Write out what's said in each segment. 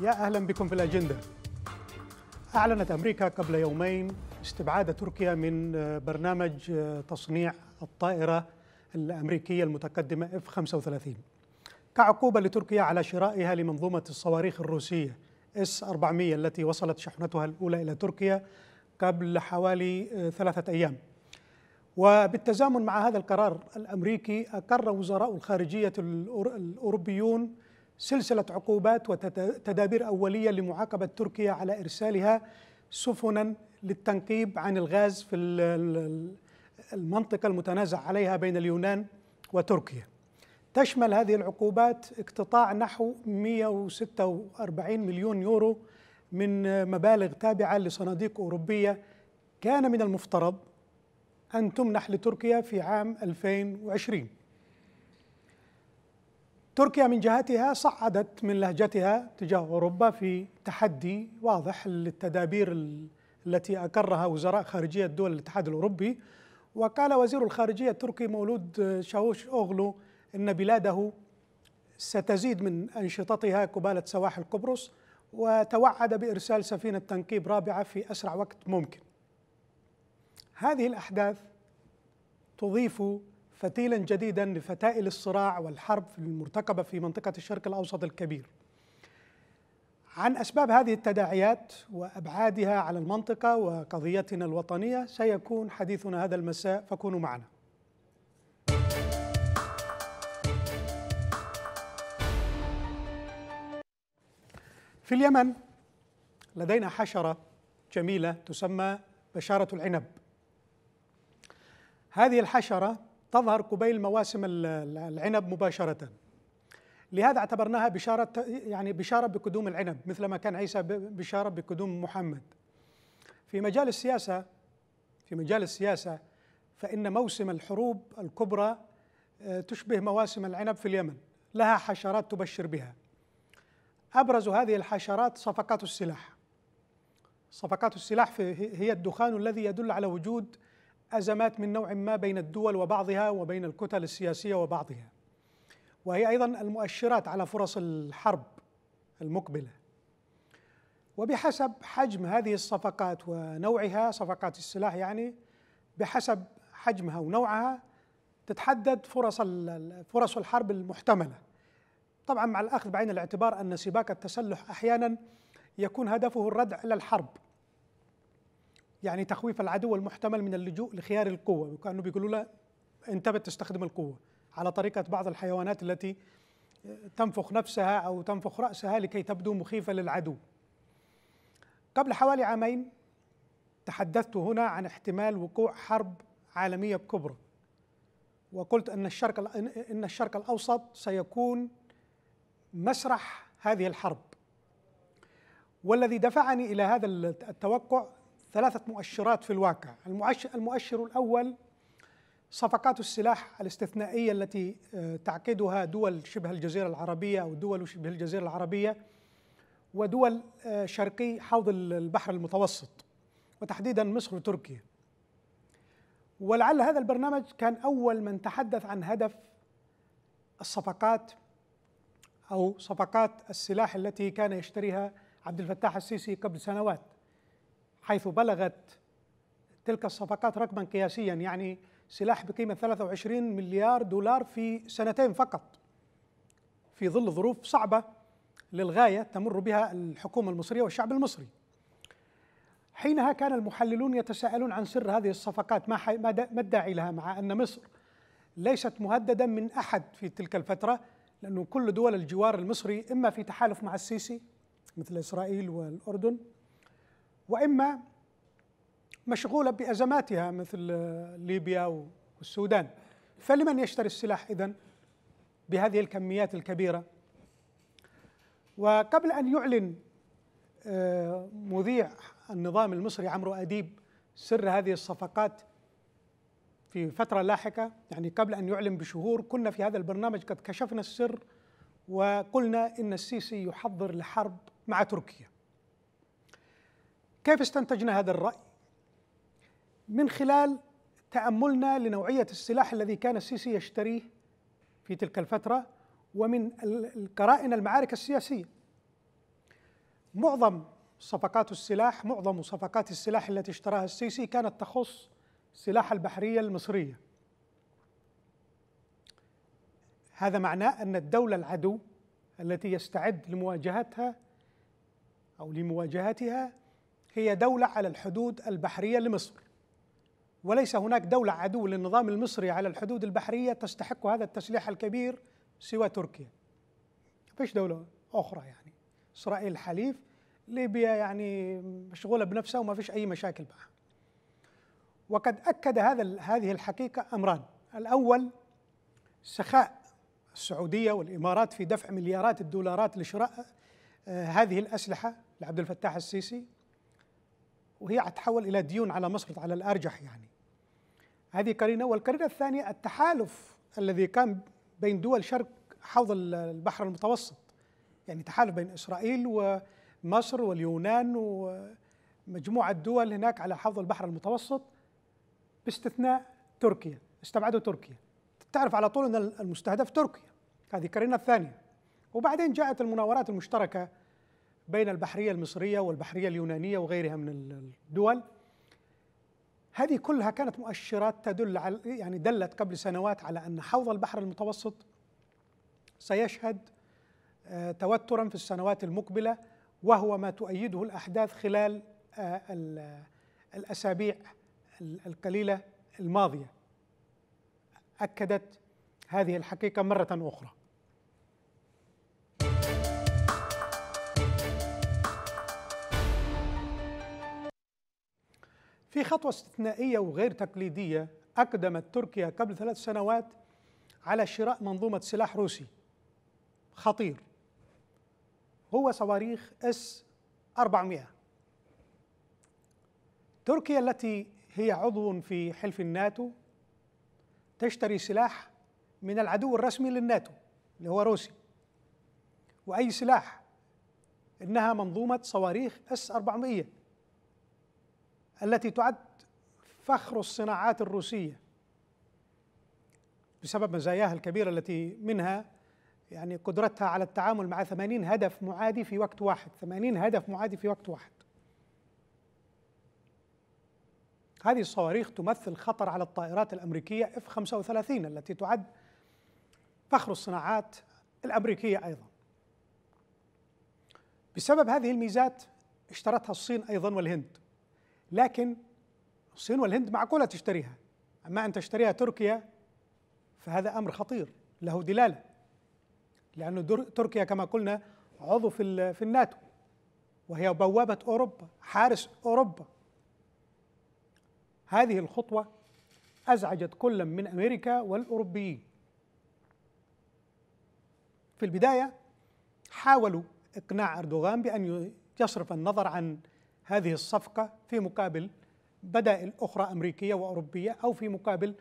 يا أهلا بكم في الأجندة أعلنت أمريكا قبل يومين استبعاد تركيا من آه، برنامج آه، تصنيع الطائرة الأمريكية المتقدمة F-35 كعقوبة لتركيا على شرائها لمنظومة الصواريخ الروسية S-400 التي وصلت شحنتها الأولى إلى تركيا قبل حوالي آه، ثلاثة أيام وبالتزامن مع هذا القرار الأمريكي أقر وزراء الخارجية الأوروبيون سلسلة عقوبات وتدابير أولية لمعاقبة تركيا على إرسالها سفنا للتنقيب عن الغاز في المنطقة المتنازع عليها بين اليونان وتركيا تشمل هذه العقوبات اقتطاع نحو 146 مليون يورو من مبالغ تابعة لصناديق أوروبية كان من المفترض أن تمنح لتركيا في عام 2020 تركيا من جهتها صعدت من لهجتها تجاه اوروبا في تحدي واضح للتدابير التي اقرها وزراء خارجيه دول الاتحاد الاوروبي وقال وزير الخارجيه التركي مولود شاوش اوغلو ان بلاده ستزيد من انشطتها قباله سواحل قبرص وتوعد بارسال سفينه تنقيب رابعه في اسرع وقت ممكن. هذه الاحداث تضيف فتيلا جديدا لفتائل الصراع والحرب المرتقبة في منطقة الشرق الأوسط الكبير عن أسباب هذه التداعيات وأبعادها على المنطقة وقضيتنا الوطنية سيكون حديثنا هذا المساء فكونوا معنا في اليمن لدينا حشرة جميلة تسمى بشارة العنب هذه الحشرة تظهر قبيل مواسم العنب مباشرة لهذا اعتبرناها بشارة يعني بشارة بقدوم العنب مثلما كان عيسى بشارة بقدوم محمد في مجال السياسة في مجال السياسة فإن موسم الحروب الكبرى آه، تشبه مواسم العنب في اليمن لها حشرات تبشر بها أبرز هذه الحشرات صفقات السلاح صفقات السلاح هي الدخان الذي يدل على وجود أزمات من نوع ما بين الدول وبعضها وبين الكتل السياسية وبعضها وهي أيضا المؤشرات على فرص الحرب المقبلة وبحسب حجم هذه الصفقات ونوعها صفقات السلاح يعني بحسب حجمها ونوعها تتحدد فرص فرص الحرب المحتمله. طبعا مع الاخذ بعين الاعتبار ان سباق التسلح احيانا يكون هدفه الردع الى الحرب يعني تخويف العدو المحتمل من اللجوء لخيار القوة وكأنه بيقولوا له انتبه تستخدم القوة على طريقة بعض الحيوانات التي تنفخ نفسها أو تنفخ رأسها لكي تبدو مخيفة للعدو قبل حوالي عامين تحدثت هنا عن احتمال وقوع حرب عالمية كبرى وقلت أن الشرق أن الشرق الأوسط سيكون مسرح هذه الحرب والذي دفعني إلى هذا التوقع ثلاثة مؤشرات في الواقع المؤشر, المؤشر الأول صفقات السلاح الاستثنائية التي آه، تعقدها دول شبه الجزيرة العربية أو دول شبه الجزيرة العربية ودول آه، شرقي حوض البحر المتوسط وتحديدا مصر وتركيا ولعل هذا البرنامج كان أول من تحدث عن هدف الصفقات أو صفقات السلاح التي كان يشتريها عبد الفتاح السيسي قبل سنوات حيث بلغت تلك الصفقات رقما قياسيا يعني سلاح بقيمة 23 مليار دولار في سنتين فقط في ظل ظروف صعبة للغاية تمر بها الحكومة المصرية والشعب المصري حينها كان المحللون يتساءلون عن سر هذه الصفقات ما, ما الداعي لها مع أن مصر ليست مهددا من أحد في تلك الفترة لأنه كل دول الجوار المصري إما في تحالف مع السيسي مثل إسرائيل والأردن واما مشغوله بازماتها مثل آه، ليبيا والسودان فلمن يشتري السلاح اذن بهذه الكميات الكبيره وقبل ان يعلن آه، مذيع النظام المصري عمرو اديب سر هذه الصفقات في فتره لاحقه يعني قبل ان يعلن بشهور كنا في هذا البرنامج قد كشفنا السر وقلنا ان السيسي يحضر لحرب مع تركيا كيف استنتجنا هذا الرأي؟ من خلال تأملنا لنوعية السلاح الذي كان السيسي يشتريه في تلك الفترة ومن القرائن المعارك السياسية معظم صفقات السلاح معظم صفقات السلاح التي اشتراها السيسي كانت تخص سلاح البحرية المصرية هذا معناه أن الدولة العدو التي يستعد لمواجهتها أو لمواجهتها هي دولة على الحدود البحرية لمصر وليس هناك دولة عدو للنظام المصري على الحدود البحرية تستحق هذا التسليح الكبير سوى تركيا فيش دولة أخرى يعني إسرائيل الحليف ليبيا يعني مشغولة بنفسها وما فيش أي مشاكل معها وقد أكد هذا هذه الحقيقة أمران الأول سخاء السعودية والإمارات في دفع مليارات الدولارات لشراء آه، هذه الأسلحة لعبد الفتاح السيسي وهي هتتحول إلى ديون على مصر على الأرجح يعني هذه قرينة والقرينة الثانية التحالف الذي كان بين دول شرق حوض البحر المتوسط يعني تحالف بين إسرائيل ومصر واليونان ومجموعة دول هناك على حوض البحر المتوسط باستثناء تركيا استبعدوا تركيا تعرف على طول أن المستهدف تركيا هذه قرينه الثانية وبعدين جاءت المناورات المشتركة بين البحريه المصريه والبحريه اليونانيه وغيرها من الدول هذه كلها كانت مؤشرات تدل على يعني دلت قبل سنوات على ان حوض البحر المتوسط سيشهد آه، توترا في السنوات المقبله وهو ما تؤيده الاحداث خلال آه، الاسابيع القليله الماضيه اكدت هذه الحقيقه مره اخرى في خطوة استثنائية وغير تقليدية أقدمت تركيا قبل ثلاث سنوات على شراء منظومة سلاح روسي خطير هو صواريخ اس 400 تركيا التي هي عضو في حلف الناتو تشتري سلاح من العدو الرسمي للناتو اللي هو روسي وأي سلاح إنها منظومة صواريخ اس 400 التي تعد فخر الصناعات الروسيه بسبب مزاياها الكبيره التي منها يعني قدرتها على التعامل مع 80 هدف معادي في وقت واحد 80 هدف معادي في وقت واحد هذه الصواريخ تمثل خطر على الطائرات الأمريكية F-35 التي تعد فخر الصناعات الأمريكية أيضا بسبب هذه الميزات اشترتها الصين أيضا والهند لكن الصين والهند معقولة تشتريها أما أن تشتريها تركيا فهذا أمر خطير له دلالة لأن تركيا كما قلنا عضو في, في الناتو وهي بوابة أوروبا حارس أوروبا هذه الخطوة أزعجت كل من أمريكا والأوروبيين في البداية حاولوا إقناع أردوغان بأن يصرف النظر عن هذه الصفقة في مقابل بدائل أخرى أمريكية وأوروبية أو في مقابل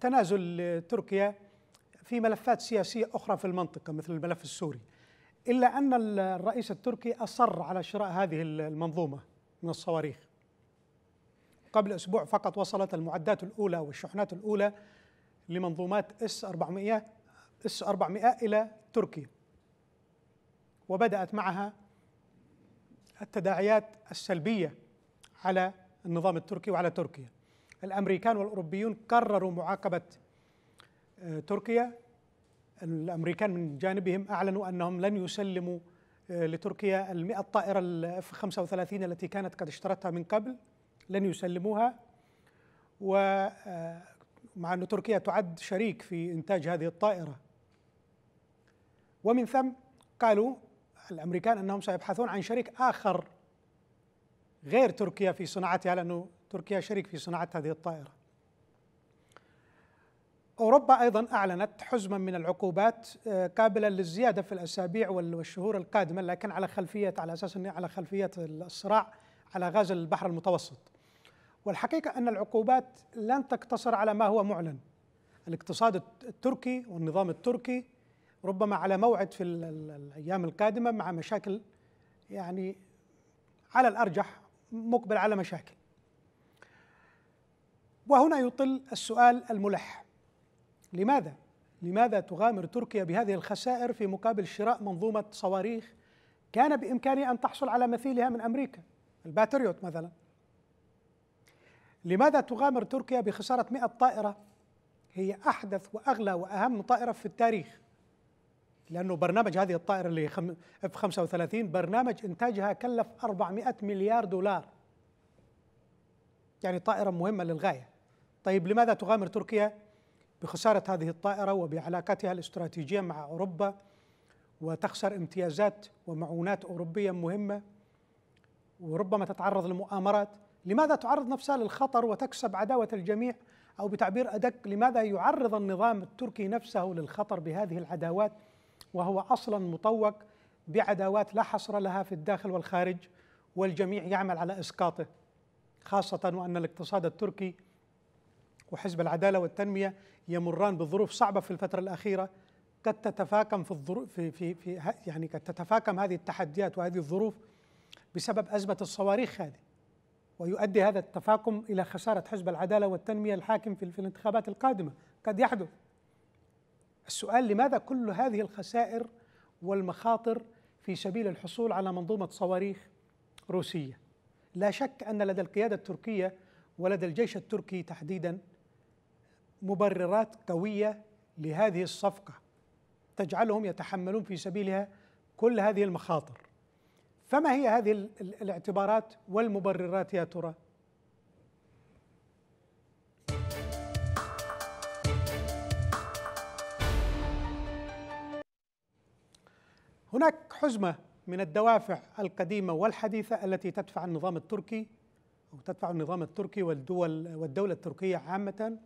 تنازل تركيا في ملفات سياسية أخرى في المنطقة مثل الملف السوري إلا أن الرئيس التركي أصر على شراء هذه المنظومة من الصواريخ قبل أسبوع فقط وصلت المعدات الأولى والشحنات الأولى لمنظومات اس 400 اس 400 إلى تركيا وبدأت معها التداعيات السلبية على النظام التركي وعلى تركيا الامريكان والاوروبيون قرروا معاقبه آه، تركيا الامريكان من جانبهم اعلنوا انهم لن يسلموا آه، لتركيا ال 100 طائره الاف 35 التي كانت قد اشترتها من قبل لن يسلموها ومع آه، ان تركيا تعد شريك في انتاج هذه الطائره ومن ثم قالوا الامريكان انهم سيبحثون عن شريك اخر غير تركيا في صناعتها لأنه تركيا شريك في صناعة هذه الطائرة أوروبا أيضا أعلنت حزما من العقوبات آه، قابلة للزيادة في الأسابيع والشهور القادمة لكن على خلفية على أساس أنه على خلفية الصراع على غاز البحر المتوسط والحقيقة أن العقوبات لن تقتصر على ما هو معلن الاقتصاد التركي والنظام التركي ربما على موعد في الأيام القادمة مع مشاكل يعني على الأرجح مقبل على مشاكل وهنا يطل السؤال الملح لماذا لماذا تغامر تركيا بهذه الخسائر في مقابل شراء منظومه صواريخ كان بامكانها ان تحصل على مثيلها من امريكا الباتريوت مثلا لماذا تغامر تركيا بخساره 100 طائره هي احدث واغلى واهم طائره في التاريخ لانه برنامج هذه الطائره اللي اف 35 برنامج انتاجها كلف 400 مليار دولار. يعني طائره مهمه للغايه. طيب لماذا تغامر تركيا بخساره هذه الطائره وبعلاقتها الاستراتيجيه مع اوروبا وتخسر امتيازات ومعونات اوروبيه مهمه وربما تتعرض لمؤامرات، لماذا تعرض نفسها للخطر وتكسب عداوه الجميع؟ او بتعبير ادق لماذا يعرض النظام التركي نفسه للخطر بهذه العداوات وهو اصلا مطوق بعداوات لا حصر لها في الداخل والخارج والجميع يعمل على اسقاطه خاصه وان الاقتصاد التركي وحزب العداله والتنميه يمران بظروف صعبه في الفتره الاخيره قد تتفاقم في الظروف في في, في يعني قد تتفاقم هذه التحديات وهذه الظروف بسبب ازمه الصواريخ هذه ويؤدي هذا التفاقم الى خساره حزب العداله والتنميه الحاكم في الانتخابات القادمه قد يحدث السؤال لماذا كل هذه الخسائر والمخاطر في سبيل الحصول على منظومه صواريخ روسيه؟ لا شك ان لدى القياده التركيه ولدى الجيش التركي تحديدا مبررات قويه لهذه الصفقه تجعلهم يتحملون في سبيلها كل هذه المخاطر. فما هي هذه الاعتبارات والمبررات يا ترى؟ هناك حزمة من الدوافع القديمة والحديثة التي تدفع النظام التركي أو تدفع النظام التركي والدول والدولة التركية عامة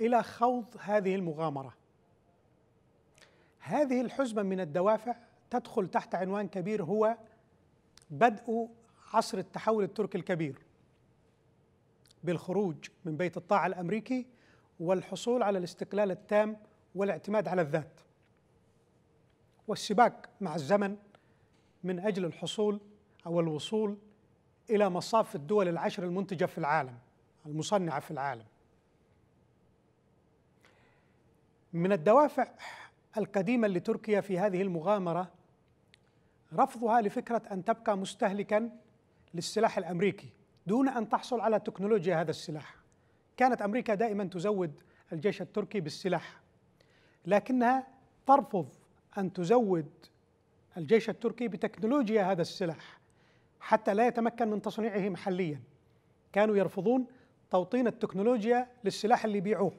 إلى خوض هذه المغامرة. هذه الحزمة من الدوافع تدخل تحت عنوان كبير هو بدء عصر التحول التركي الكبير بالخروج من بيت الطاعة الأمريكي والحصول على الاستقلال التام والاعتماد على الذات. والسباق مع الزمن من أجل الحصول أو الوصول إلى مصاف الدول العشر المنتجة في العالم المصنعة في العالم من الدوافع القديمة لتركيا في هذه المغامرة رفضها لفكرة أن تبقى مستهلكا للسلاح الأمريكي دون أن تحصل على تكنولوجيا هذا السلاح كانت أمريكا دائما تزود الجيش التركي بالسلاح لكنها ترفض أن تزود الجيش التركي بتكنولوجيا هذا السلاح حتى لا يتمكن من تصنيعه محليا كانوا يرفضون توطين التكنولوجيا للسلاح اللي بيعوه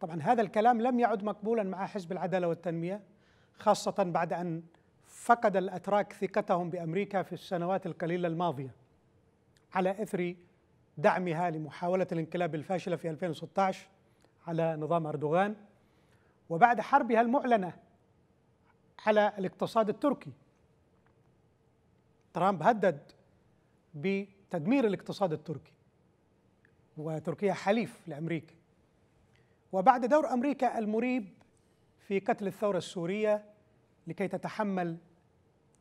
طبعا هذا الكلام لم يعد مقبولا مع حزب العدالة والتنمية خاصة بعد أن فقد الأتراك ثقتهم بأمريكا في السنوات القليلة الماضية على إثر دعمها لمحاولة الانقلاب الفاشلة في 2016 على نظام أردوغان وبعد حربها المعلنة على الاقتصاد التركي ترامب هدد بتدمير الاقتصاد التركي وتركيا حليف لامريكا وبعد دور امريكا المريب في قتل الثوره السوريه لكي تتحمل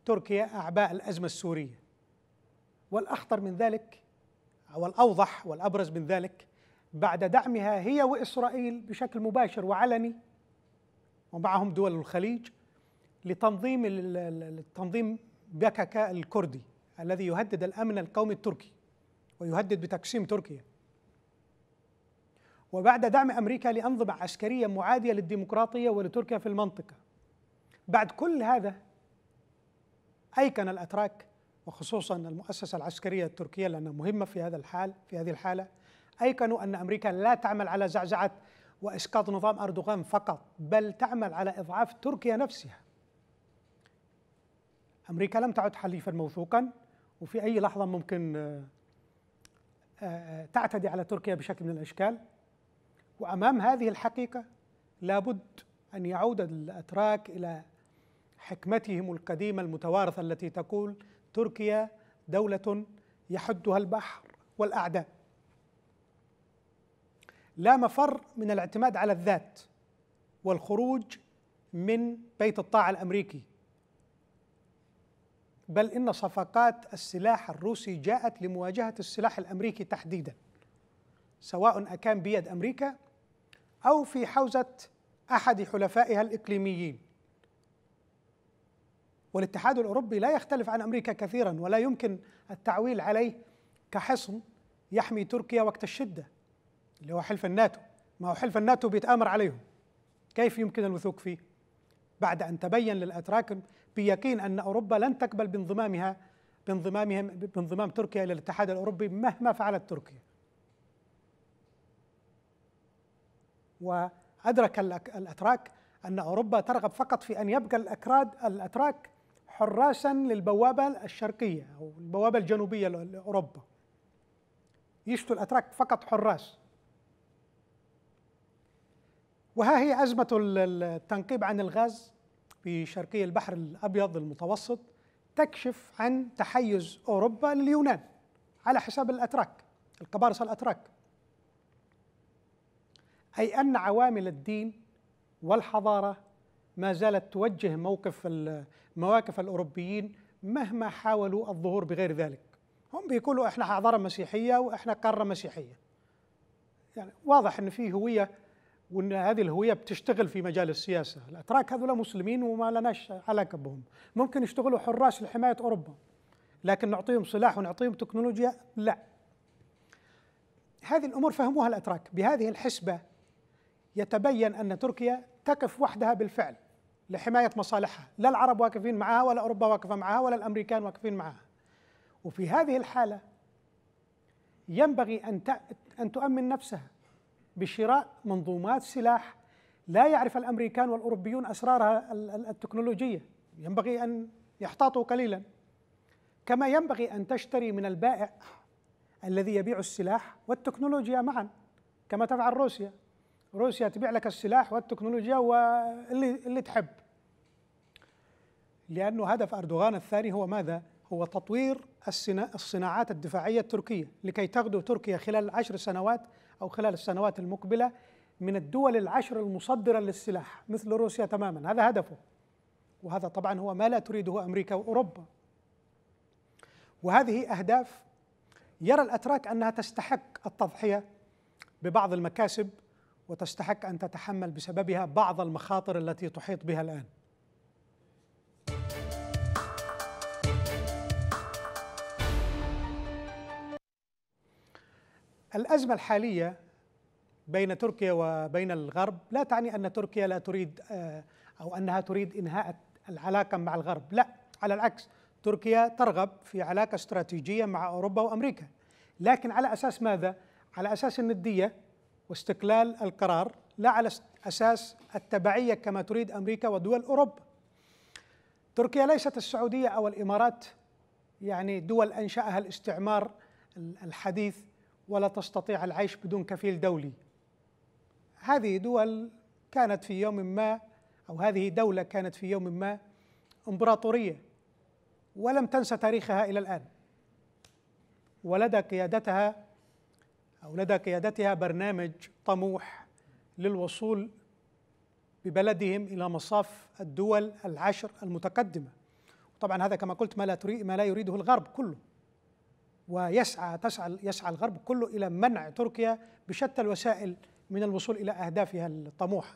تركيا اعباء الازمه السوريه والاخطر من ذلك او الاوضح والابرز من ذلك بعد دعمها هي واسرائيل بشكل مباشر وعلني ومعهم دول الخليج لتنظيم التنظيم بككة الكردي الذي يهدد الأمن القومي التركي ويهدد بتقسيم تركيا وبعد دعم أمريكا لأنظمة عسكرية معادية للديمقراطية ولتركيا في المنطقة بعد كل هذا أيكن الأتراك وخصوصا المؤسسة العسكرية التركية لأنها مهمة في هذا الحال في هذه الحالة أيقنوا أن أمريكا لا تعمل على زعزعة وإسقاط نظام أردوغان فقط بل تعمل على إضعاف تركيا نفسها أمريكا لم تعد حليفا موثوقا وفي أي لحظة ممكن آه، آه، تعتدي على تركيا بشكل من الأشكال وأمام هذه الحقيقة لابد أن يعود الأتراك إلى حكمتهم القديمة المتوارثة التي تقول تركيا دولة يحدها البحر والأعداء لا مفر من الاعتماد على الذات والخروج من بيت الطاعة الأمريكي بل إن صفقات السلاح الروسي جاءت لمواجهة السلاح الأمريكي تحديدا سواء أكان بيد أمريكا أو في حوزة أحد حلفائها الإقليميين والاتحاد الأوروبي لا يختلف عن أمريكا كثيرا ولا يمكن التعويل عليه كحصن يحمي تركيا وقت الشدة اللي هو حلف الناتو ما هو حلف الناتو بيتآمر عليهم كيف يمكن الوثوق فيه؟ بعد أن تبين للأتراك بيقين ان اوروبا لن تقبل بانضمامها بانضمامهم بانضمام تركيا الى الاتحاد الاوروبي مهما فعلت تركيا. وادرك الاتراك ان اوروبا ترغب فقط في ان يبقى الاكراد الاتراك حراسا للبوابه الشرقيه او البوابه الجنوبيه لاوروبا. يشتوا الاتراك فقط حراس. وها هي ازمه التنقيب عن الغاز في شرقي البحر الأبيض المتوسط تكشف عن تحيز أوروبا لليونان على حساب الأتراك القبارصة الأتراك أي أن عوامل الدين والحضارة ما زالت توجه موقف مواقف الأوروبيين مهما حاولوا الظهور بغير ذلك هم بيقولوا إحنا حضارة مسيحية وإحنا قارة مسيحية يعني واضح أن في هوية وان هذه الهويه بتشتغل في مجال السياسه، الاتراك هذول مسلمين وما لناش علاقه بهم، ممكن يشتغلوا حراس لحمايه اوروبا لكن نعطيهم سلاح ونعطيهم تكنولوجيا؟ لا. هذه الامور فهموها الاتراك، بهذه الحسبه يتبين ان تركيا تقف وحدها بالفعل لحمايه مصالحها، لا العرب واقفين معها ولا اوروبا واقفه معها ولا الامريكان واقفين معها. وفي هذه الحاله ينبغي ان ان تؤمن نفسها بشراء منظومات سلاح لا يعرف الامريكان والاوروبيون اسرارها التكنولوجيه ينبغي ان يحتاطوا قليلا كما ينبغي ان تشتري من البائع الذي يبيع السلاح والتكنولوجيا معا كما تفعل روسيا روسيا تبيع لك السلاح والتكنولوجيا واللي اللي تحب لانه هدف اردوغان الثاني هو ماذا؟ هو تطوير الصناعات الدفاعيه التركيه لكي تغدو تركيا خلال عشر سنوات أو خلال السنوات المقبلة من الدول العشر المصدرة للسلاح مثل روسيا تماما هذا هدفه وهذا طبعا هو ما لا تريده أمريكا وأوروبا وهذه أهداف يرى الأتراك أنها تستحق التضحية ببعض المكاسب وتستحق أن تتحمل بسببها بعض المخاطر التي تحيط بها الآن الأزمة الحالية بين تركيا وبين الغرب لا تعني أن تركيا لا تريد آه، أو أنها تريد إنهاء العلاقة مع الغرب لا على العكس تركيا ترغب في علاقة استراتيجية مع أوروبا وأمريكا لكن على أساس ماذا؟ على أساس الندية واستقلال القرار لا على أساس التبعية كما تريد أمريكا ودول أوروبا تركيا ليست السعودية أو الإمارات يعني دول أنشأها الاستعمار الحديث ولا تستطيع العيش بدون كفيل دولي هذه دول كانت في يوم ما او هذه دوله كانت في يوم ما امبراطوريه ولم تنسى تاريخها الى الان ولدى قيادتها او لدى قيادتها برنامج طموح للوصول ببلدهم الى مصاف الدول العشر المتقدمه طبعا هذا كما قلت ما لا, ما لا يريده الغرب كله ويسعى تسعى يسعى الغرب كله الى منع تركيا بشتى الوسائل من الوصول الى اهدافها الطموحه.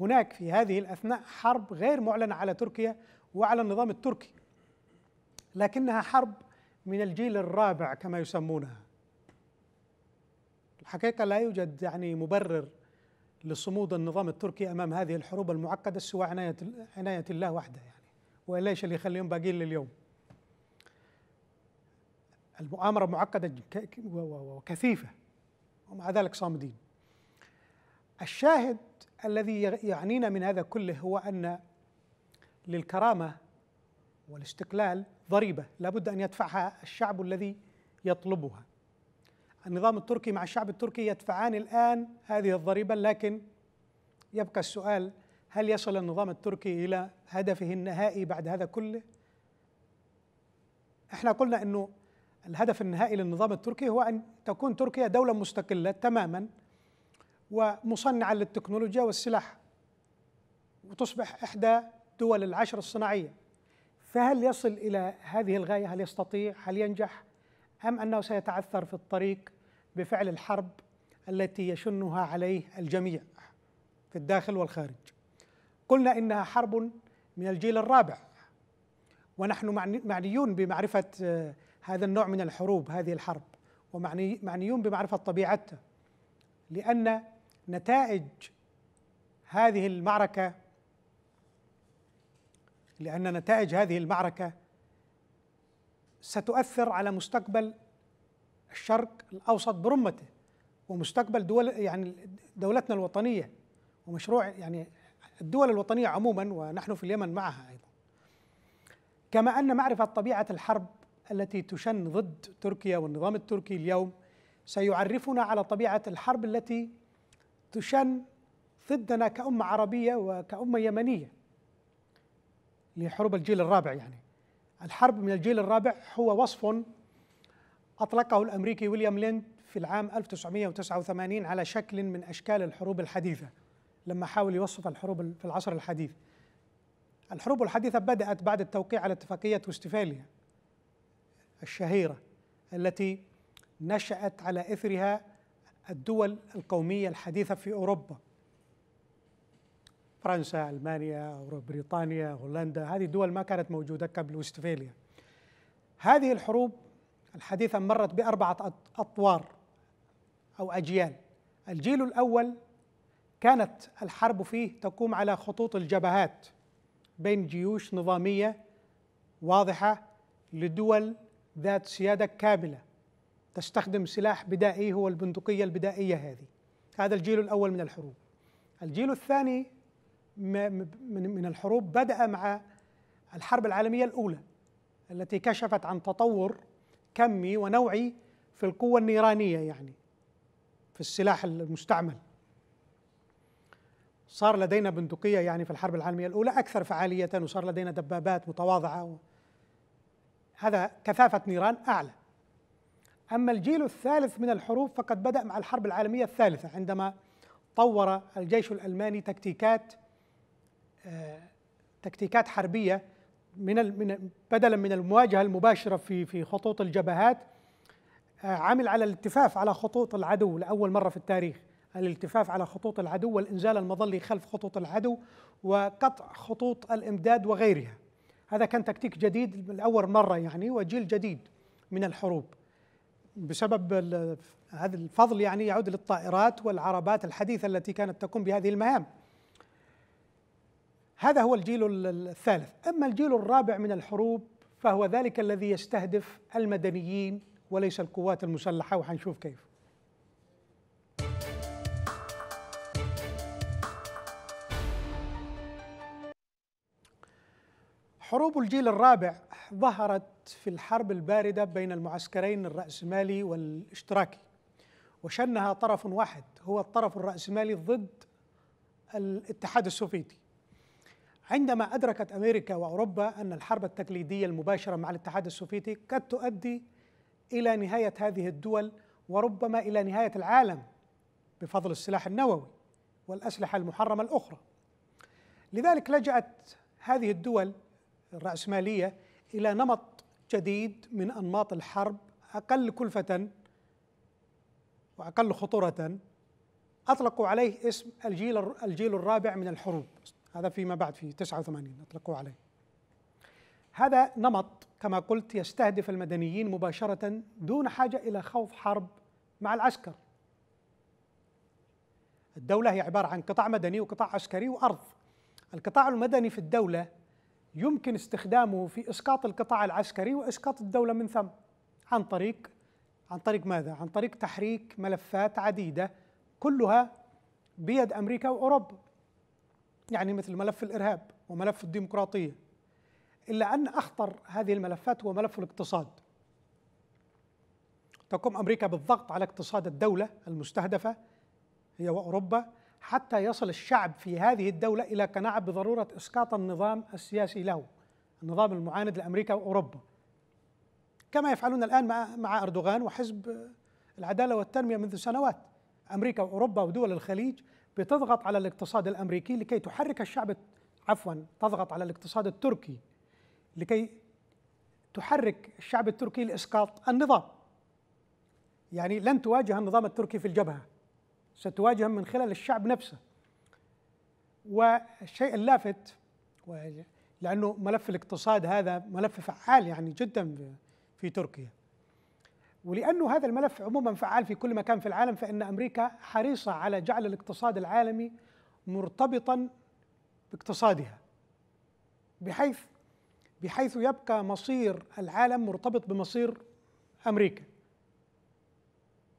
هناك في هذه الاثناء حرب غير معلنه على تركيا وعلى النظام التركي. لكنها حرب من الجيل الرابع كما يسمونها. الحقيقه لا يوجد يعني مبرر لصمود النظام التركي امام هذه الحروب المعقده سوى عنايه عنايه الله وحده يعني. وليش اللي يخليهم باقيين لليوم. المؤامرة معقدة وكثيفة ومع ذلك صامدين الشاهد الذي يعنينا من هذا كله هو أن للكرامة والاستقلال ضريبة لابد أن يدفعها الشعب الذي يطلبها النظام التركي مع الشعب التركي يدفعان الآن هذه الضريبة لكن يبقى السؤال هل يصل النظام التركي إلى هدفه النهائي بعد هذا كله؟ احنا قلنا أنه الهدف النهائي للنظام التركي هو أن تكون تركيا دولة مستقلة تماما ومصنعة للتكنولوجيا والسلاح وتصبح إحدى دول العشر الصناعية فهل يصل إلى هذه الغاية؟ هل يستطيع؟ هل ينجح؟ أم أنه سيتعثر في الطريق بفعل الحرب التي يشنها عليه الجميع في الداخل والخارج قلنا إنها حرب من الجيل الرابع ونحن معنيون بمعرفة هذا النوع من الحروب هذه الحرب ومعنيون بمعرفة طبيعتها لأن نتائج هذه المعركة لأن نتائج هذه المعركة ستؤثر على مستقبل الشرق الأوسط برمته ومستقبل دول يعني دولتنا الوطنية ومشروع يعني الدول الوطنية عموما ونحن في اليمن معها أيضا كما أن معرفة طبيعة الحرب التي تشن ضد تركيا والنظام التركي اليوم سيعرفنا على طبيعه الحرب التي تشن ضدنا كأمة عربية وكأمة يمنية حروب الجيل الرابع يعني الحرب من الجيل الرابع هو وصف أطلقه الأمريكي ويليام ليند في العام 1989 على شكل من أشكال الحروب الحديثة لما حاول يوصف الحروب في العصر الحديث الحروب الحديثة بدأت بعد التوقيع على اتفاقية وستفاليا الشهيرة التي نشأت على إثرها الدول القومية الحديثة في أوروبا فرنسا، ألمانيا، بريطانيا، هولندا هذه الدول ما كانت موجودة قبل وستفاليا هذه الحروب الحديثة مرت بأربعة أطوار أو أجيال الجيل الأول كانت الحرب فيه تقوم على خطوط الجبهات بين جيوش نظامية واضحة لدول ذات سياده كامله تستخدم سلاح بدائي هو البندقيه البدائيه هذه هذا الجيل الاول من الحروب الجيل الثاني من الحروب بدا مع الحرب العالميه الاولى التي كشفت عن تطور كمي ونوعي في القوه النيرانيه يعني في السلاح المستعمل صار لدينا بندقيه يعني في الحرب العالميه الاولى اكثر فعاليه وصار لدينا دبابات متواضعه هذا كثافة نيران أعلى أما الجيل الثالث من الحروب فقد بدأ مع الحرب العالمية الثالثة عندما طور الجيش الألماني تكتيكات آه، تكتيكات حربية من من بدلا من المواجهة المباشرة في في خطوط الجبهات آه، عمل على الالتفاف على خطوط العدو لأول مرة في التاريخ الالتفاف على خطوط العدو والإنزال المظلي خلف خطوط العدو وقطع خطوط الإمداد وغيرها هذا كان تكتيك جديد لأول مرة يعني وجيل جديد من الحروب بسبب هذا الفضل يعني يعود للطائرات والعربات الحديثة التي كانت تقوم بهذه المهام هذا هو الجيل الثالث أما الجيل الرابع من الحروب فهو ذلك الذي يستهدف المدنيين وليس القوات المسلحة وحنشوف كيف حروب الجيل الرابع ظهرت في الحرب البارده بين المعسكرين الراسمالي والاشتراكي وشنها طرف واحد هو الطرف الراسمالي ضد الاتحاد السوفيتي عندما ادركت امريكا واوروبا ان الحرب التقليديه المباشره مع الاتحاد السوفيتي قد تؤدي الى نهايه هذه الدول وربما الى نهايه العالم بفضل السلاح النووي والاسلحه المحرمه الاخرى لذلك لجأت هذه الدول الرأسمالية إلى نمط جديد من أنماط الحرب أقل كلفة وأقل خطورة أطلقوا عليه اسم الجيل الجيل الرابع من الحروب هذا فيما بعد في 89 أطلقوا عليه هذا نمط كما قلت يستهدف المدنيين مباشرة دون حاجة إلى خوف حرب مع العسكر الدولة هي عبارة عن قطاع مدني وقطاع عسكري وأرض القطاع المدني في الدولة يمكن استخدامه في اسقاط القطاع العسكري واسقاط الدوله من ثم عن طريق عن طريق ماذا؟ عن طريق تحريك ملفات عديده كلها بيد امريكا واوروبا. يعني مثل ملف الارهاب وملف الديمقراطيه. الا ان اخطر هذه الملفات هو ملف الاقتصاد. تقوم امريكا بالضغط على اقتصاد الدوله المستهدفه هي واوروبا حتى يصل الشعب في هذه الدولة إلى قناعة بضرورة إسقاط النظام السياسي له النظام المعاند لأمريكا وأوروبا كما يفعلون الآن مع أردوغان وحزب العدالة والتنمية منذ سنوات أمريكا وأوروبا ودول الخليج بتضغط على الاقتصاد الأمريكي لكي تحرك الشعب عفوا تضغط على الاقتصاد التركي لكي تحرك الشعب التركي لإسقاط النظام يعني لن تواجه النظام التركي في الجبهة ستواجه من خلال الشعب نفسه والشيء اللافت لأنه ملف الاقتصاد هذا ملف فعال يعني جدا في تركيا ولأنه هذا الملف عموما فعال في كل مكان في العالم فإن أمريكا حريصة على جعل الاقتصاد العالمي مرتبطا باقتصادها بحيث بحيث يبقى مصير العالم مرتبط بمصير أمريكا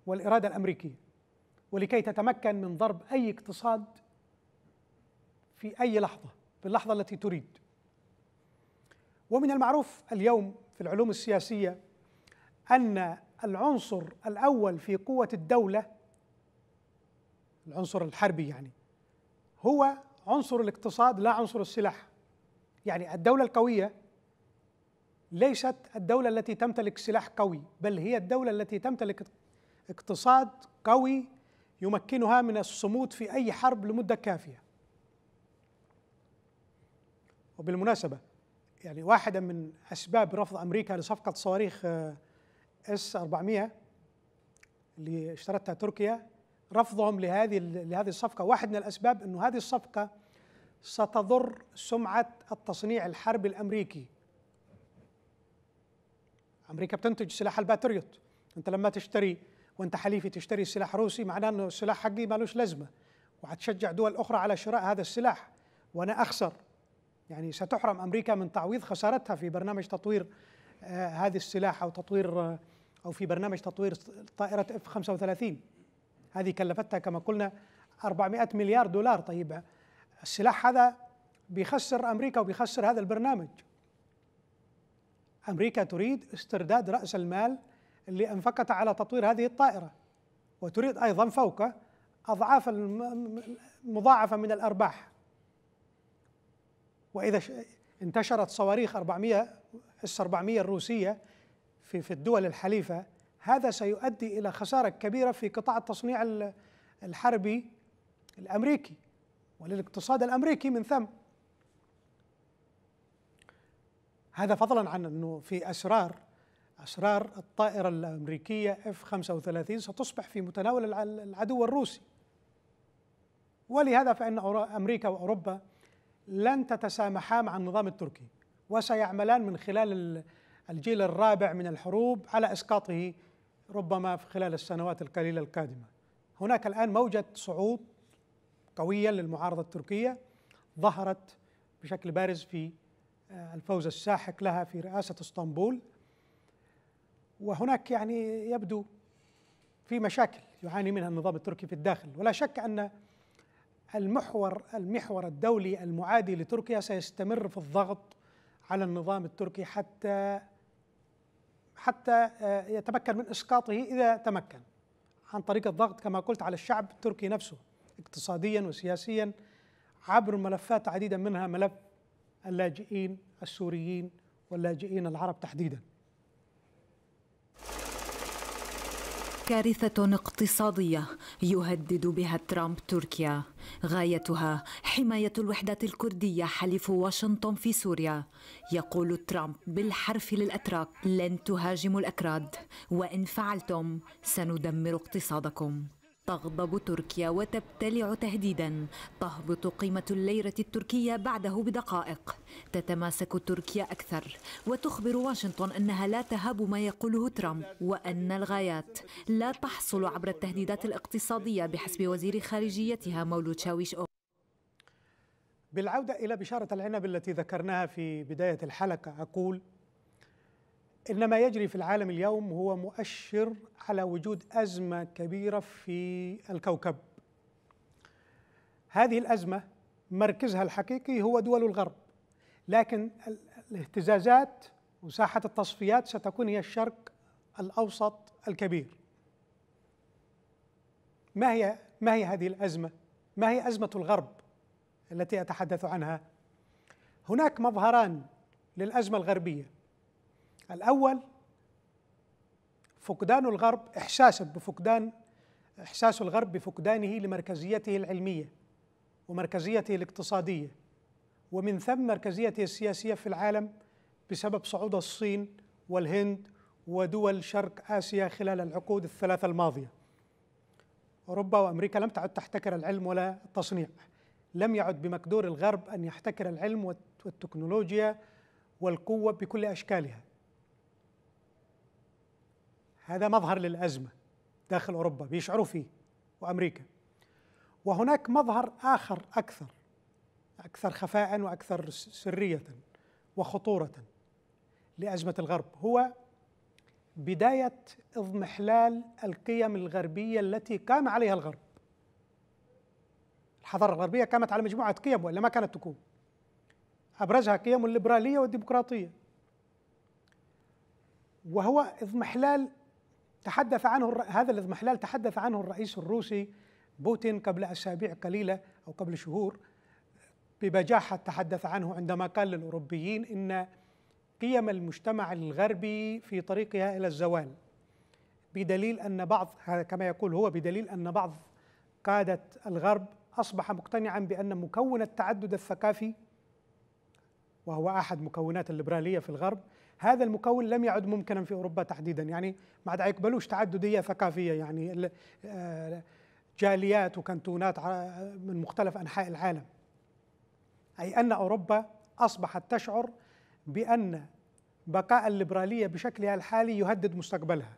والإرادة الأمريكية ولكي تتمكن من ضرب اي اقتصاد في اي لحظه في اللحظه التي تريد ومن المعروف اليوم في العلوم السياسيه ان العنصر الاول في قوه الدوله العنصر الحربي يعني هو عنصر الاقتصاد لا عنصر السلاح يعني الدوله القويه ليست الدوله التي تمتلك سلاح قوي بل هي الدوله التي تمتلك اقتصاد قوي يمكنها من الصمود في أي حرب لمدة كافية وبالمناسبة يعني واحدة من أسباب رفض أمريكا لصفقة صواريخ آه، اس 400 اللي اشترتها تركيا رفضهم لهذه لهذه الصفقة واحد من الأسباب أنه هذه الصفقة ستضر سمعة التصنيع الحربي الأمريكي أمريكا بتنتج سلاح الباتريوت أنت لما تشتري وانت حليفي تشتري سلاح روسي معناه انه السلاح حقي مالوش لازمه وحتشجع دول اخرى على شراء هذا السلاح وانا اخسر يعني ستحرم امريكا من تعويض خسارتها في برنامج تطوير آه السلاح او تطوير آه او في برنامج تطوير طائره اف 35 هذه كلفتها كما قلنا 400 مليار دولار طيب السلاح هذا بيخسر امريكا وبيخسر هذا البرنامج امريكا تريد استرداد راس المال اللي انفقت على تطوير هذه الطائرة وتريد أيضا فوقه أضعاف مضاعفة من الأرباح وإذا انتشرت صواريخ 400 اس 400 الروسية في في الدول الحليفة هذا سيؤدي إلى خسارة كبيرة في قطاع التصنيع الحربي الأمريكي وللاقتصاد الأمريكي من ثم هذا فضلا عن أنه في أسرار أسرار الطائرة الأمريكية F-35 ستصبح في متناول العدو الروسي ولهذا فإن أمريكا وأوروبا لن تتسامحا مع النظام التركي وسيعملان من خلال الجيل الرابع من الحروب على إسقاطه ربما في خلال السنوات القليلة القادمة هناك الآن موجة صعود قوية للمعارضة التركية ظهرت بشكل بارز في آه، الفوز الساحق لها في رئاسة اسطنبول وهناك يعني يبدو في مشاكل يعاني منها النظام التركي في الداخل ولا شك ان المحور المحور الدولي المعادي لتركيا سيستمر في الضغط على النظام التركي حتى حتى آه، يتمكن من اسقاطه اذا تمكن عن طريق الضغط كما قلت على الشعب التركي نفسه اقتصاديا وسياسيا عبر ملفات عديده منها ملف اللاجئين السوريين واللاجئين العرب تحديدا كارثة اقتصادية يهدد بها ترامب تركيا غايتها حماية الوحدة الكردية حليف واشنطن في سوريا يقول ترامب بالحرف للأتراك لن تهاجموا الأكراد وإن فعلتم سندمر اقتصادكم تغضب تركيا وتبتلع تهديدا تهبط قيمة الليرة التركية بعده بدقائق تتماسك تركيا أكثر وتخبر واشنطن أنها لا تهاب ما يقوله ترامب وأن الغايات لا تحصل عبر التهديدات الاقتصادية بحسب وزير خارجيتها مولود شاويش أو بالعودة إلى بشارة العنب التي ذكرناها في بداية الحلقة أقول ان ما يجري في العالم اليوم هو مؤشر على وجود ازمه كبيره في الكوكب. هذه الازمه مركزها الحقيقي هو دول الغرب. لكن الاهتزازات وساحه التصفيات ستكون هي الشرق الاوسط الكبير. ما هي ما هي هذه الازمه؟ ما هي ازمه الغرب التي اتحدث عنها؟ هناك مظهران للازمه الغربيه. الأول فقدان الغرب إحساسه بفقدان إحساس الغرب بفقدانه لمركزيته العلمية ومركزيته الاقتصادية ومن ثم مركزيته السياسية في العالم بسبب صعود الصين والهند ودول شرق آسيا خلال العقود الثلاثة الماضية أوروبا وأمريكا لم تعد تحتكر العلم ولا التصنيع لم يعد بمقدور الغرب أن يحتكر العلم والتكنولوجيا والقوة بكل أشكالها هذا مظهر للأزمة داخل أوروبا بيشعروا فيه وأمريكا وهناك مظهر آخر أكثر أكثر خفاء وأكثر سرية وخطورة لأزمة الغرب هو بداية اضمحلال القيم الغربية التي قام عليها الغرب الحضارة الغربية قامت على مجموعة قيم وإلا ما كانت تكون أبرزها قيم الليبرالية والديمقراطية وهو اضمحلال تحدث عنه هذا الاضمحلال تحدث عنه الرئيس الروسي بوتين قبل أسابيع قليلة أو قبل شهور ببجاحة تحدث عنه عندما قال للأوروبيين إن قيم المجتمع الغربي في طريقها إلى الزوال بدليل أن بعض هذا كما يقول هو بدليل أن بعض قادة الغرب أصبح مقتنعا بأن مكون التعدد الثقافي وهو أحد مكونات الليبرالية في الغرب هذا المكون لم يعد ممكنا في اوروبا تحديدا يعني ما عاد يقبلوش تعدديه ثقافيه يعني آه، جاليات وكنتونات من مختلف انحاء العالم اي ان اوروبا اصبحت تشعر بان بقاء الليبراليه بشكلها الحالي يهدد مستقبلها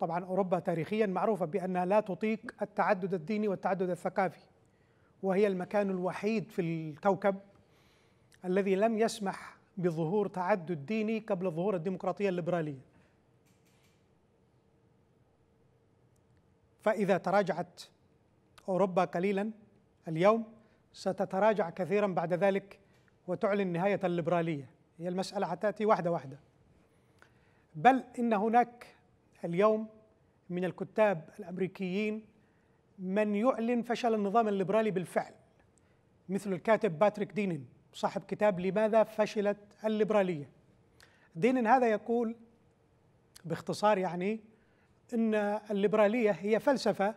طبعا اوروبا تاريخيا معروفه بانها لا تطيق التعدد الديني والتعدد الثقافي وهي المكان الوحيد في الكوكب الذي لم يسمح بظهور تعدد ديني قبل ظهور الديمقراطية الليبرالية فإذا تراجعت أوروبا قليلا اليوم ستتراجع كثيرا بعد ذلك وتعلن نهاية الليبرالية هي المسألة حتأتي واحدة واحدة بل إن هناك اليوم من الكتاب الأمريكيين من يعلن فشل النظام الليبرالي بالفعل مثل الكاتب باتريك دينين صاحب كتاب لماذا فشلت الليبرالية دين هذا يقول باختصار يعني أن الليبرالية هي فلسفة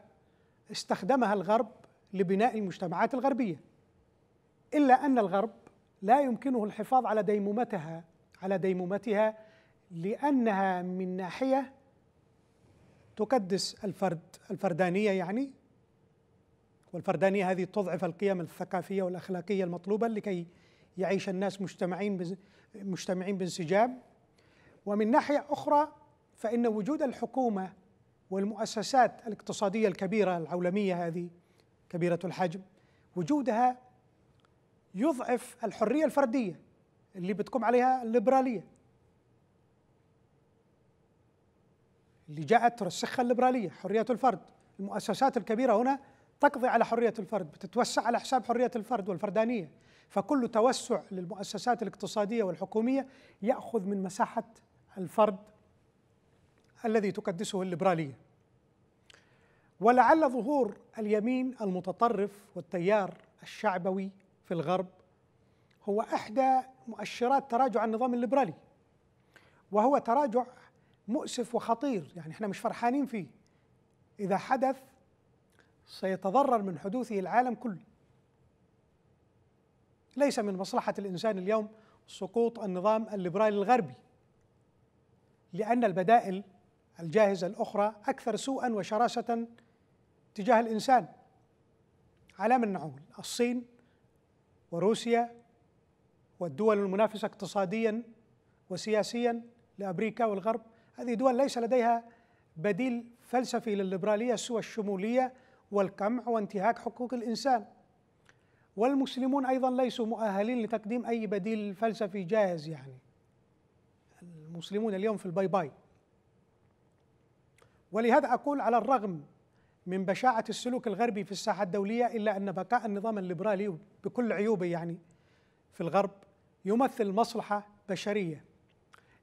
استخدمها الغرب لبناء المجتمعات الغربية إلا أن الغرب لا يمكنه الحفاظ على ديمومتها على ديمومتها لأنها من ناحية تكدس الفرد الفردانية يعني والفردانية هذه تضعف القيم الثقافية والأخلاقية المطلوبة لكي يعيش الناس مجتمعين مجتمعين بانسجام ومن ناحيه اخرى فان وجود الحكومه والمؤسسات الاقتصاديه الكبيره العولميه هذه كبيره الحجم وجودها يضعف الحريه الفرديه اللي بتقوم عليها الليبراليه اللي جاءت ترسخها الليبراليه حريه الفرد المؤسسات الكبيره هنا تقضي على حريه الفرد بتتوسع على حساب حريه الفرد والفردانيه فكل توسع للمؤسسات الاقتصاديه والحكوميه ياخذ من مساحه الفرد الذي تكدسه الليبراليه ولعل ظهور اليمين المتطرف والتيار الشعبوي في الغرب هو احدى مؤشرات تراجع النظام الليبرالي وهو تراجع مؤسف وخطير يعني احنا مش فرحانين فيه اذا حدث سيتضرر من حدوثه العالم كله ليس من مصلحة الإنسان اليوم سقوط النظام الليبرالي الغربي لأن البدائل الجاهزة الأخرى أكثر سوءا وشراسة تجاه الإنسان على من نعول الصين وروسيا والدول المنافسة اقتصاديا وسياسيا لأمريكا والغرب هذه دول ليس لديها بديل فلسفي للليبرالية سوى الشمولية والقمع وانتهاك حقوق الإنسان والمسلمون أيضا ليسوا مؤهلين لتقديم أي بديل فلسفي جاهز يعني المسلمون اليوم في الباي باي ولهذا أقول على الرغم من بشاعة السلوك الغربي في الساحة الدولية إلا أن بقاء النظام الليبرالي بكل عيوبه يعني في الغرب يمثل مصلحة بشرية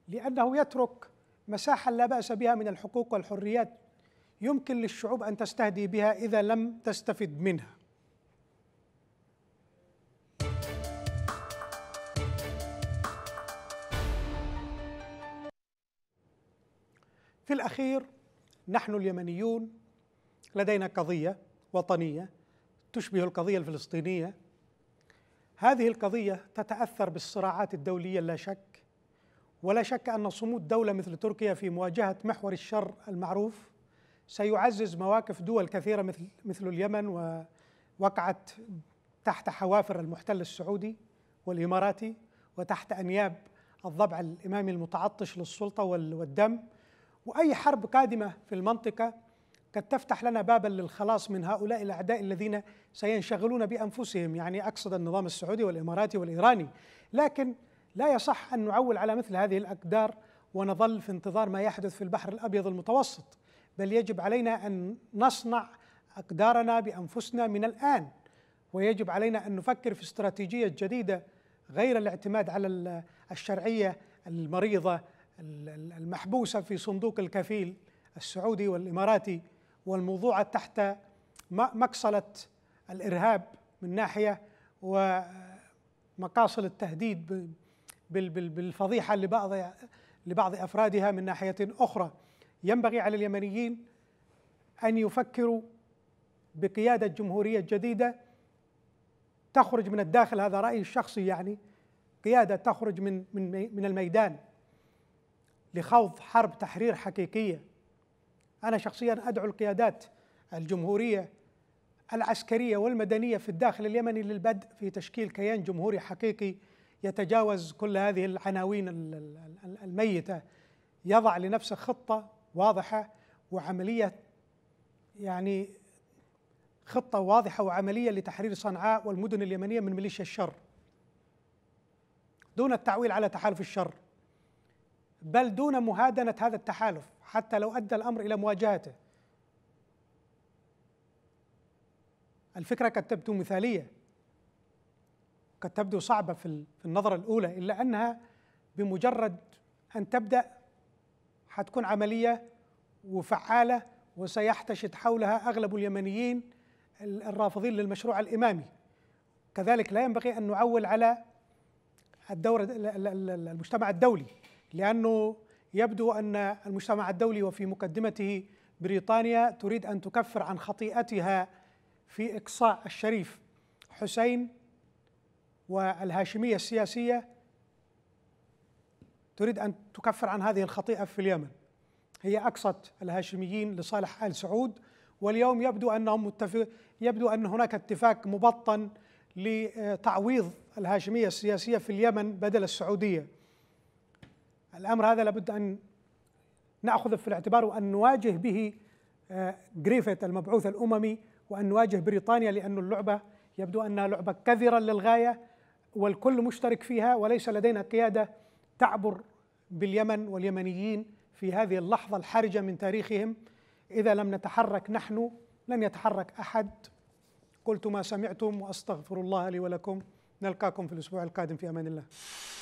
لأنه يترك مساحة لا بأس بها من الحقوق والحريات يمكن للشعوب أن تستهدي بها إذا لم تستفد منها في الاخير نحن اليمنيون لدينا قضيه وطنيه تشبه القضيه الفلسطينيه هذه القضيه تتاثر بالصراعات الدوليه لا شك ولا شك ان صمود دوله مثل تركيا في مواجهه محور الشر المعروف سيعزز مواقف دول كثيره مثل مثل اليمن ووقعت تحت حوافر المحتل السعودي والاماراتي وتحت انياب الضبع الامامي المتعطش للسلطه والدم واي حرب قادمه في المنطقه قد تفتح لنا بابا للخلاص من هؤلاء الاعداء الذين سينشغلون بانفسهم يعني اقصد النظام السعودي والاماراتي والايراني لكن لا يصح ان نعول على مثل هذه الاقدار ونظل في انتظار ما يحدث في البحر الابيض المتوسط بل يجب علينا ان نصنع اقدارنا بانفسنا من الان ويجب علينا ان نفكر في استراتيجيه جديده غير الاعتماد على الشرعيه المريضه المحبوسة في صندوق الكفيل السعودي والإماراتي والموضوعة تحت مقصلة الإرهاب من ناحية ومقاصل التهديد بالفضيحة لبعض لبعض أفرادها من ناحية أخرى ينبغي على اليمنيين أن يفكروا بقيادة جمهورية جديدة تخرج من الداخل هذا رأيي الشخصي يعني قيادة تخرج من من من الميدان لخوض حرب تحرير حقيقيه انا شخصيا ادعو القيادات الجمهوريه العسكريه والمدنيه في الداخل اليمني للبدء في تشكيل كيان جمهوري حقيقي يتجاوز كل هذه العناوين الميته يضع لنفسه خطه واضحه وعمليه يعني خطه واضحه وعمليه لتحرير صنعاء والمدن اليمنيه من ميليشيا الشر دون التعويل على تحالف الشر بل دون مهادنه هذا التحالف حتى لو ادى الامر الى مواجهته الفكره قد تبدو مثاليه قد تبدو صعبه في النظره الاولى الا انها بمجرد ان تبدا حتكون عمليه وفعاله وسيحتشد حولها اغلب اليمنيين الرافضين للمشروع الامامي كذلك لا ينبغي ان نعول على الدور المجتمع الدولي لأنه يبدو أن المجتمع الدولي وفي مقدمته بريطانيا تريد أن تكفر عن خطيئتها في إقصاء الشريف حسين والهاشمية السياسية تريد أن تكفر عن هذه الخطيئة في اليمن هي أقصت الهاشميين لصالح آل سعود واليوم يبدو أنهم متفق يبدو أن هناك اتفاق مبطن لتعويض الهاشمية السياسية في اليمن بدل السعودية الامر هذا لابد ان ناخذه في الاعتبار وان نواجه به آه، جريفيث المبعوث الاممي وان نواجه بريطانيا لان اللعبه يبدو انها لعبه كثيره للغايه والكل مشترك فيها وليس لدينا قياده تعبر باليمن واليمنيين في هذه اللحظه الحرجه من تاريخهم اذا لم نتحرك نحن لن يتحرك احد قلت ما سمعتم واستغفر الله لي ولكم نلقاكم في الاسبوع القادم في امان الله